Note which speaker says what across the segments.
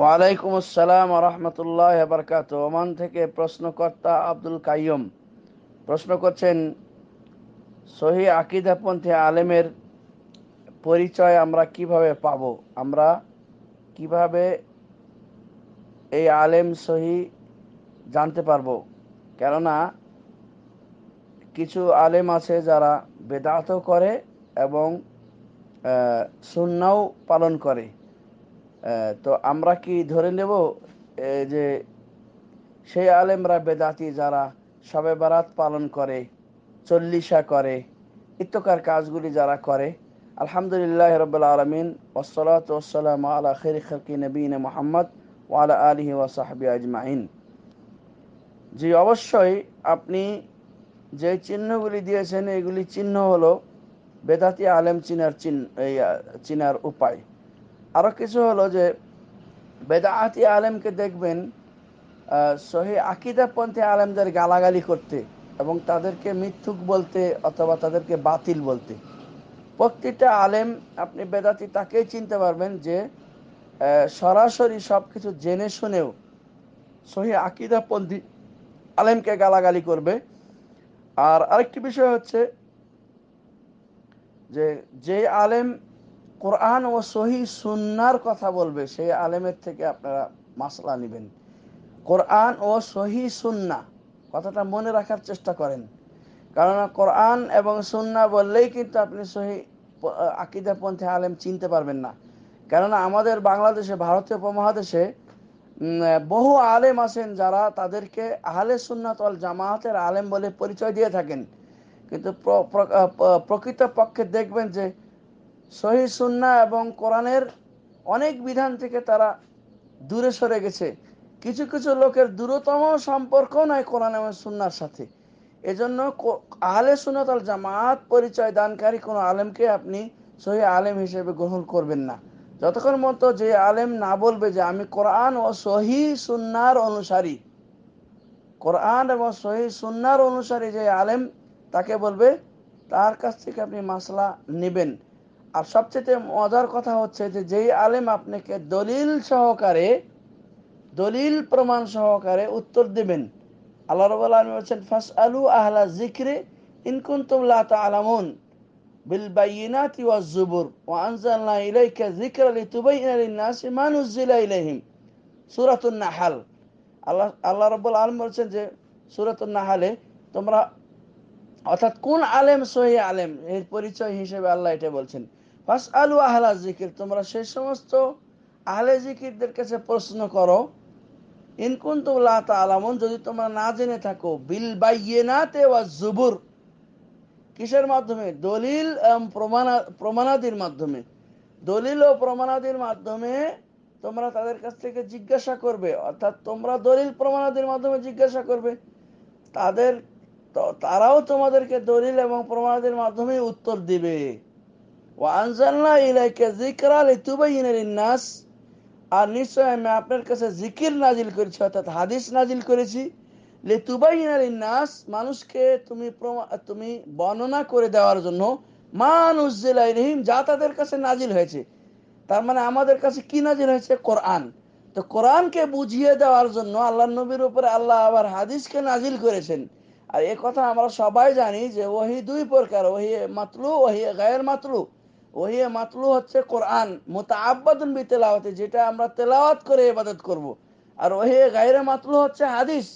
Speaker 1: ওয়ালাইকুম আসসালাম রহমতুল্লাহ বরকাত ওমান থেকে প্রশ্নকর্তা আব্দুল কাইম প্রশ্ন করছেন সহি আকিদাপন্থী আলেমের পরিচয় আমরা কিভাবে পাব আমরা কিভাবে এই আলেম সহি জানতে পারবো কেননা কিছু আলেম আছে যারা বেদাতও করে এবং সুন্নাও পালন করে তো আমরা কি ধরে নেব যে সেই আলেমরা বেদাতি যারা সবে বারাত পালন করে চল্লিশা করে ইত্যকার কাজগুলি যারা করে আলহামদুলিল্লাহ রবাল আলমিন ওসলাতাম আলা খের খরকি নবীন মোহাম্মদ ওয়ালা আলহি ওয়াসাহাবি আজমাইন জি অবশ্যই আপনি যে চিহ্নগুলি দিয়েছেন এগুলি চিহ্ন হলো বেদাতি আলেম চিনার চিহ্ন চিনার উপায় আরো কিছু হলো যে বেদাহাতি আলেমকে দেখবেন সহি আকিদাপন্থী আলেমদের গালাগালি করতে এবং তাদেরকে মিথ্যুক বলতে অথবা তাদেরকে বাতিল বলতে প্রতিটা আলেম আপনি বেদাতি তাকেই চিনতে পারবেন যে সরাসরি সব কিছু জেনে শুনেও সহি আকিদাপন্থী আলেমকে গালাগালি করবে আর আরেকটি বিষয় হচ্ছে যে যে আলেম কোরআন ও সহি সুন্নার কথা বলবে সেই আলেমের থেকে আপনারা মাসলা নেবেন কোরআন ও সহি সুন্না কথাটা মনে রাখার চেষ্টা করেন কারণ কোরআন এবং সুন্না বললেই কিন্তু আপনি সহি পন্থে আলেম চিনতে পারবেন না কেননা আমাদের বাংলাদেশে ভারতীয় উপমহাদেশে বহু আলেম আছেন যারা তাদেরকে আহলে সুন্নাত অল জামায়াতের আলেম বলে পরিচয় দিয়ে থাকেন কিন্তু প্রকৃতপক্ষে দেখবেন যে সহি সুন্না এবং কোরআনের অনেক বিধান থেকে তারা দূরে সরে গেছে কিছু কিছু লোকের দূরতম সম্পর্ক নয় কোরআন এবং সুন্নার সাথে এজন্য আহলে সুনত আল জামাত পরিচয় দানকারী কোনো আলেমকে আপনি সহি আলেম হিসেবে গ্রহণ করবেন না যতক্ষণ মতো যে আলেম না বলবে যে আমি কোরআন ও সহি সুন্নার অনুসারী কোরআন এবং সহি সুন্নার অনুসারী যে আলেম তাকে বলবে তার কাছ থেকে আপনি মাসলা নেবেন আর সবচেয়ে মজার কথা হচ্ছে যে যেই আলেম আপনাকে দলিল সহকারে দলিল প্রমাণ সহকারে উত্তর দেবেন আল্লাহ রবাল আলম বলছেন ফাস আলু আহলা জিক্রে জুবুর তালামুন بالبينات والزبر وأنزلنا إليك الذكر لتبين للناس মানুষ জিলা إليهم سورة নাহাল আল্লাহ আল্লাহ রব্বুল আলম বলছেন যে সুরত নাহালে তোমরা অর্থাৎ কোন আলেম সহি আলেম এর পরিচয় হিসেবে আল্লাহ এটা বলছেন পাস আলু আহলা জিকির তোমরা সেই সমস্ত আহলে জিকিরদের কাছে প্রশ্ন করো ইনকুন তোমলা তা আলামন যদি তোমরা না জেনে থাকো বিল বাইয়েনাতে ওয়া জুবুর কিসের মাধ্যমে দলিল প্রমাণা প্রমাণাদির মাধ্যমে দলিল ও প্রমাণাদির মাধ্যমে তোমরা তাদের কাছ থেকে জিজ্ঞাসা করবে অর্থাৎ তোমরা দলিল প্রমাণাদির মাধ্যমে জিজ্ঞাসা করবে তাদের তারাও তোমাদেরকে দলিল এবং প্রমাণাদির মাধ্যমে উত্তর দিবে ওয়ানজাল্লা ইলাইকা জিকরা লিতুবাইনা লিন-নাস আর নিশ্চয় আমি আপনার কাছে জিকির নাজিল করেছি অর্থাৎ হাদিস নাজিল করেছি নাস মানুষকে তুমি তুমি বর্ণনা করে দেওয়ার জন্য মানুষ জেলাইহিম যা তাদের কাছে নাজিল হয়েছে তার মানে আমাদের কাছে কি নাজিল হয়েছে কোরআন তো কোরআনকে বুঝিয়ে দেওয়ার জন্য আল্লাহ নবীর উপরে আল্লাহ আবার হাদিসকে নাজিল করেছেন আর এ কথা আমরা সবাই জানি যে ওহি দুই প্রকার ওহি মাতলু ওহি গায়ের মাতলু ওহে মাতলু হচ্ছে কোরআন আব্বাদুন বি তেলাওয়াতে যেটা আমরা তেলাওয়াত করে ইবাদত করব। আর ওহে গাইরে মাতলু হচ্ছে হাদিস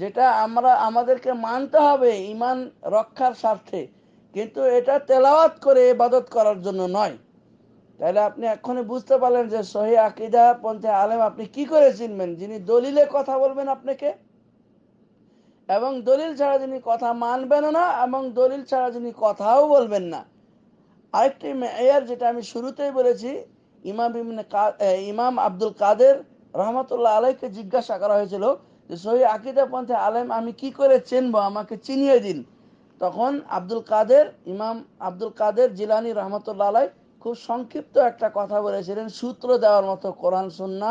Speaker 1: যেটা আমরা আমাদেরকে মানতে হবে ইমান রক্ষার স্বার্থে কিন্তু এটা তেলাওয়াত করে ইবাদত করার জন্য নয় তাহলে আপনি এক্ষুনি বুঝতে পারলেন যে সহি আকিদা পন্থে আলেম আপনি কি করে চিনবেন যিনি দলিলে কথা বলবেন আপনাকে এবং দলিল ছাড়া যিনি কথা মানবেন না এবং দলিল ছাড়া যিনি কথাও বলবেন না আরেকটি মেয়ার যেটা আমি শুরুতেই বলেছি ইমাম ইমাম আব্দুল কাদের রহমতুল্লাহ আলাইকে জিজ্ঞাসা করা হয়েছিল যে সহি আকিদা পন্থে আলেম আমি কি করে চিনবো আমাকে চিনিয়ে দিন তখন আব্দুল কাদের ইমাম আব্দুল কাদের জিলানি রহমতুল্লাহ আলাই খুব সংক্ষিপ্ত একটা কথা বলেছিলেন সূত্র দেওয়ার মতো কোরআন সুন্না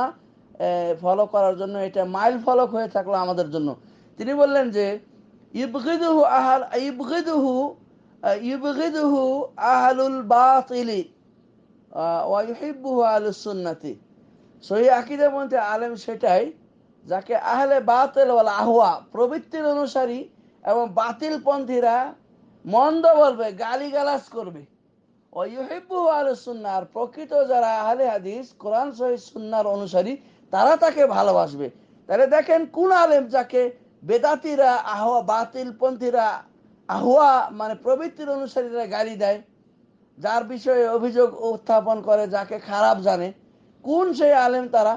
Speaker 1: ফলো করার জন্য এটা মাইল ফলক হয়ে থাকলো আমাদের জন্য তিনি বললেন যে ইবগিদুহু আহাল ইবগিদুহু ইবগিদহু আহলুল বাতিলি ওয়াইহিব্বুহু আহলুস সুন্নতি সহি আকিদের মধ্যে আলেম সেটাই যাকে আহলে বাতিল বলে আহওয়া প্রবৃত্তির অনুসারী এবং বাতিল পন্থীরা মন্দ বলবে গালিগালাজ করবে ওয়াইহিব্বুহু আহলুস সুন্নাহ আর প্রকৃত যারা আহলে হাদিস কোরআন সহি সুন্নার অনুসারী তারা তাকে ভালোবাসবে তাহলে দেখেন কোন আলেম যাকে বেদাতিরা আহ বাতিল পন্থীরা আহুয়া মানে প্রবৃত্তির অনুসারীরা গালি দেয় যার বিষয়ে অভিযোগ উত্থাপন করে যাকে খারাপ জানে কোন সেই আলেম তারা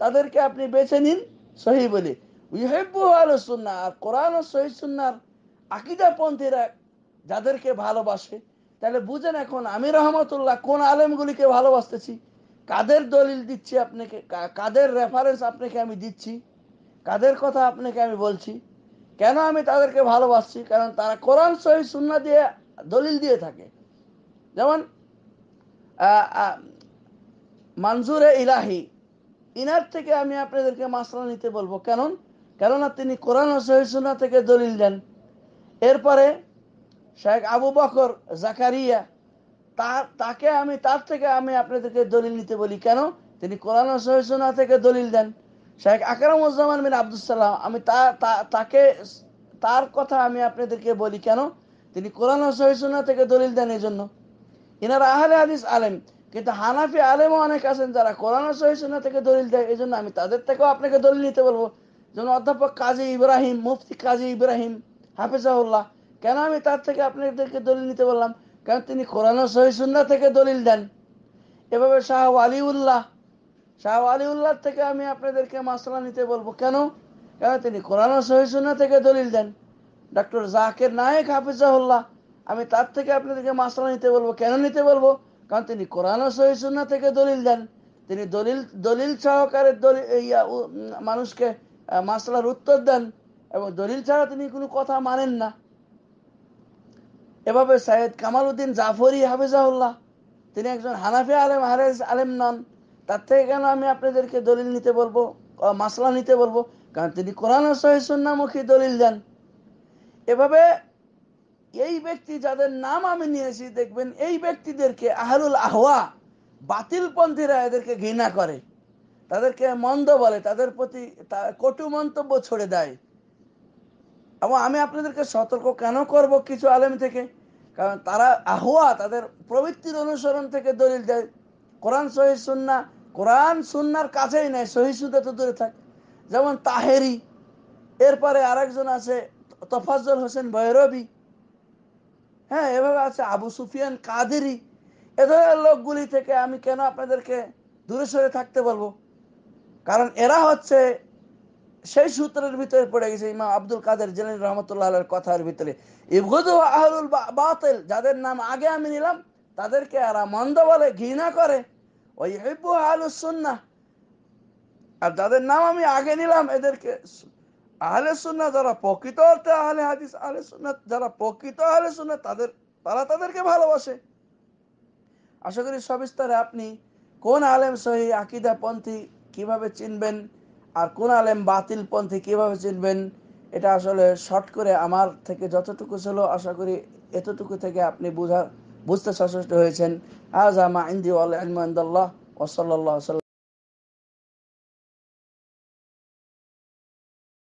Speaker 1: তাদেরকে আপনি বেছে নিন সহি বলে ইহেব্বু আলসুন্না আর কোরআন ও সহি সুন্নার পন্থীরা যাদেরকে ভালোবাসে তাহলে বুঝেন এখন আমি রহমতুল্লাহ কোন আলেমগুলিকে ভালোবাসতেছি কাদের দলিল দিচ্ছি আপনাকে কাদের রেফারেন্স আপনাকে আমি দিচ্ছি কাদের কথা আপনাকে আমি বলছি কেন আমি তাদেরকে ভালোবাসছি কারণ তারা কোরআন সহি সুন্না দিয়ে দলিল দিয়ে থাকে যেমন মানজুরে ইলাহি ইনার থেকে আমি আপনাদেরকে মাসলা নিতে বলবো কারণ কেননা তিনি কোরআন সহিসুনা থেকে দলিল দেন এরপরে শেখ আবু বকর জাকারিয়া তার তাকে আমি তার থেকে আমি আপনাদেরকে দলিল নিতে বলি কেন তিনি কোরআন সুন্না থেকে দলিল দেন শেখ আকরামুজ্জামান মিন সালাম আমি তাকে তার কথা আমি আপনাদেরকে বলি কেন তিনি কোরআন সহিসুনা থেকে দলিল দেন এই জন্য ইনারা আহলে হাদিস আলেম কিন্তু হানাফি আলেমও অনেক আছেন যারা কোরআন সহিসুনা থেকে দলিল দেয় এই জন্য আমি তাদের থেকেও আপনাকে দলিল নিতে বলবো যেমন অধ্যাপক কাজী ইব্রাহিম মুফতি কাজী ইব্রাহিম হাফিজাউল্লাহ কেন আমি তার থেকে আপনাদেরকে দলিল নিতে বললাম কারণ তিনি কোরআন সহিসুন্না থেকে দলিল দেন এভাবে শাহ আলিউল্লাহ শাহ আলী উল্লাহ থেকে আমি আপনাদেরকে মাসলা নিতে বলবো কেন কেন তিনি কোরআন সহিসুন্না থেকে দলিল দেন ডক্টর জাকের নায়েক হাফিজাহুল্লাহ আমি তার থেকে আপনাদেরকে মাসলা নিতে বলবো কেন নিতে বলবো কারণ তিনি কোরআন সহিসুন্না থেকে দলিল দেন তিনি দলিল দলিল সহকারে ইয়া মানুষকে মাসলার উত্তর দেন এবং দলিল ছাড়া তিনি কোনো কথা মানেন না এভাবে সৈয়দ কামাল উদ্দিন জাফরি হাফিজাহুল্লাহ তিনি একজন হানাফি আলেম হারেজ আলেম নন তার থেকে কেন আমি আপনাদেরকে দলিল নিতে বলবো মাসলা নিতে বলবো কারণ তিনি কোরআন সহিসুন্নামুখী দলিল দেন এভাবে এই ব্যক্তি যাদের নাম আমি নিয়েছি দেখবেন এই ব্যক্তিদেরকে আহরুল আহওয়া বাতিলপন্থীরা এদেরকে ঘৃণা করে তাদেরকে মন্দ বলে তাদের প্রতি কটু মন্তব্য ছড়ে দেয় এবং আমি আপনাদেরকে সতর্ক কেন করব কিছু আলেম থেকে কারণ তারা আহওয়া তাদের প্রবৃত্তির অনুসরণ থেকে দলিল দেয় কোরআন সহি সুন্না কোরআন সুন্নার কাছেই নাই সহিষ্ণুতা তো দূরে থাকে যেমন তাহেরি এরপরে আরেকজন আছে তফাজল হোসেন ভৈরবী হ্যাঁ এভাবে আছে আবু সুফিয়ান কাদেরি এ ধরনের লোকগুলি থেকে আমি কেন আপনাদেরকে দূরে সরে থাকতে বলবো কারণ এরা হচ্ছে সেই সূত্রের ভিতরে পড়ে গেছে ইমা আব্দুল কাদের জেলেন রহমতুল্লাহ কথার ভিতরে ইভুদ আহরুল বাতেল যাদের নাম আগে আমি নিলাম তাদেরকে এরা মন্দ বলে ঘৃণা করে ওই হেব্বু আহলু সুন্না আর যাদের নাম আমি আগে নিলাম এদেরকে আহলে সুন্না যারা প্রকৃত অর্থে আহলে হাদিস আহলে সুন্না যারা প্রকৃত আহলে সুন্না তাদের তারা তাদেরকে ভালোবাসে আশা করি সবিস্তারে আপনি কোন আলেম সহি পন্থী কিভাবে চিনবেন আর কোন আলেম বাতিলপন্থী কিভাবে চিনবেন এটা আসলে শর্ট করে আমার থেকে যতটুকু ছিল আশা করি এতটুকু থেকে আপনি বোঝার বুঝতে সচেষ্ট হয়েছেন আজ আমা ইন্দি আল্লাহ ওসল্লা